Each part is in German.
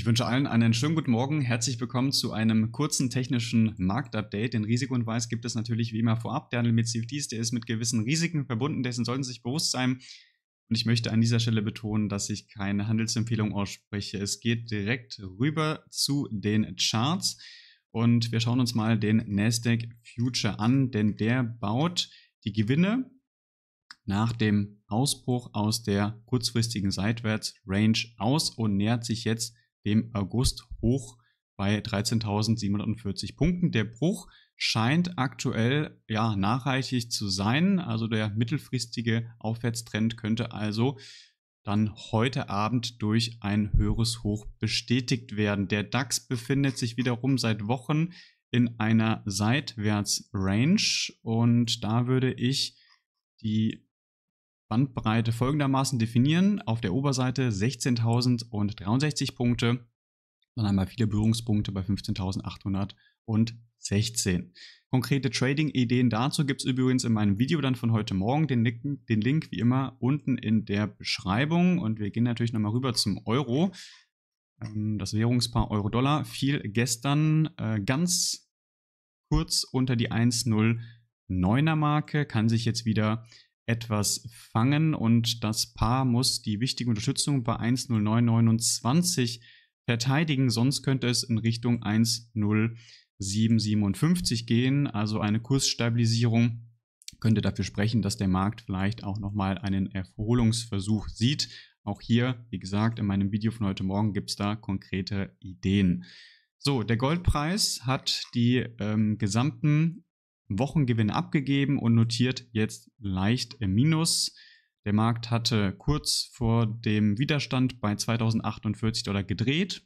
Ich wünsche allen einen schönen guten Morgen. Herzlich willkommen zu einem kurzen technischen Marktupdate. Den Risikohinweis gibt es natürlich wie immer vorab. Der Handel mit CFDs, der ist mit gewissen Risiken verbunden, dessen sollten Sie sich bewusst sein. Und ich möchte an dieser Stelle betonen, dass ich keine Handelsempfehlung ausspreche. Es geht direkt rüber zu den Charts und wir schauen uns mal den Nasdaq Future an, denn der baut die Gewinne nach dem Ausbruch aus der kurzfristigen Seitwärts-Range aus und nähert sich jetzt dem August hoch bei 13.740 Punkten. Der Bruch scheint aktuell ja nachhaltig zu sein. Also der mittelfristige Aufwärtstrend könnte also dann heute Abend durch ein höheres Hoch bestätigt werden. Der DAX befindet sich wiederum seit Wochen in einer Seitwärtsrange und da würde ich die Bandbreite folgendermaßen definieren. Auf der Oberseite 16.063 Punkte, dann einmal viele Berührungspunkte bei 15.816. Konkrete Trading-Ideen dazu gibt es übrigens in meinem Video dann von heute Morgen. Den Link, den Link wie immer unten in der Beschreibung. Und wir gehen natürlich nochmal rüber zum Euro. Ähm, das Währungspaar Euro-Dollar fiel gestern äh, ganz kurz unter die 1,09er Marke, kann sich jetzt wieder etwas fangen und das Paar muss die wichtige Unterstützung bei 10929 verteidigen, sonst könnte es in Richtung 10757 gehen, also eine Kursstabilisierung könnte dafür sprechen, dass der Markt vielleicht auch nochmal einen Erholungsversuch sieht. Auch hier, wie gesagt, in meinem Video von heute Morgen gibt es da konkrete Ideen. So, der Goldpreis hat die ähm, gesamten Wochengewinn abgegeben und notiert jetzt leicht im Minus. Der Markt hatte kurz vor dem Widerstand bei 2048 Dollar gedreht.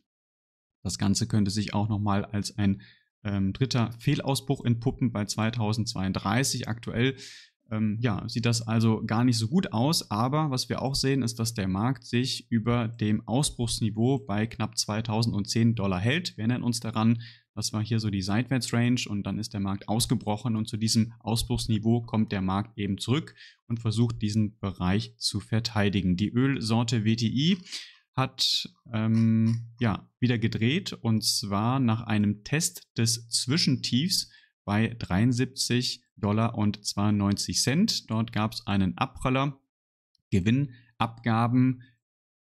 Das Ganze könnte sich auch nochmal als ein ähm, dritter Fehlausbruch entpuppen bei 2032. Aktuell ähm, ja, sieht das also gar nicht so gut aus. Aber was wir auch sehen, ist, dass der Markt sich über dem Ausbruchsniveau bei knapp 2010 Dollar hält. Wir erinnern uns daran, das war hier so die Seitwärtsrange und dann ist der Markt ausgebrochen und zu diesem Ausbruchsniveau kommt der Markt eben zurück und versucht diesen Bereich zu verteidigen. Die Ölsorte WTI hat ähm, ja wieder gedreht und zwar nach einem Test des Zwischentiefs bei 73 Dollar und 92 Cent. Dort gab es einen Abpraller, Gewinnabgaben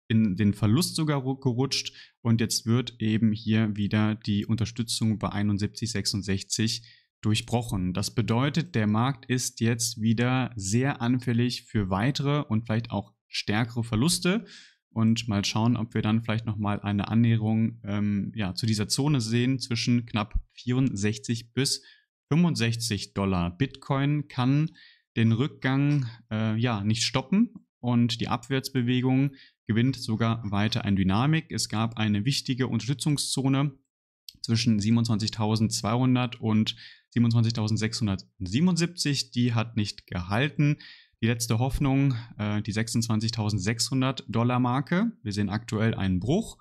in den Verlust sogar gerutscht und jetzt wird eben hier wieder die Unterstützung bei 71,66 durchbrochen. Das bedeutet, der Markt ist jetzt wieder sehr anfällig für weitere und vielleicht auch stärkere Verluste und mal schauen, ob wir dann vielleicht nochmal eine Annäherung ähm, ja, zu dieser Zone sehen zwischen knapp 64 bis 65 Dollar. Bitcoin kann den Rückgang äh, ja nicht stoppen und die Abwärtsbewegung gewinnt sogar weiter an Dynamik. Es gab eine wichtige Unterstützungszone zwischen 27.200 und 27.677. Die hat nicht gehalten. Die letzte Hoffnung, äh, die 26.600 Dollar Marke. Wir sehen aktuell einen Bruch.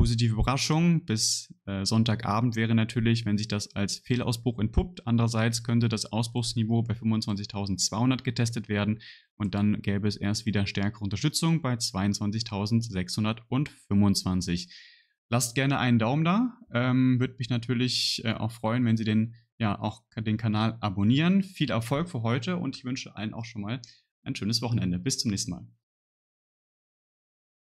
Positive Überraschung bis äh, Sonntagabend wäre natürlich, wenn sich das als Fehlausbruch entpuppt. Andererseits könnte das Ausbruchsniveau bei 25.200 getestet werden und dann gäbe es erst wieder stärkere Unterstützung bei 22.625. Lasst gerne einen Daumen da. Ähm, Würde mich natürlich äh, auch freuen, wenn Sie den, ja, auch den Kanal abonnieren. Viel Erfolg für heute und ich wünsche allen auch schon mal ein schönes Wochenende. Bis zum nächsten Mal.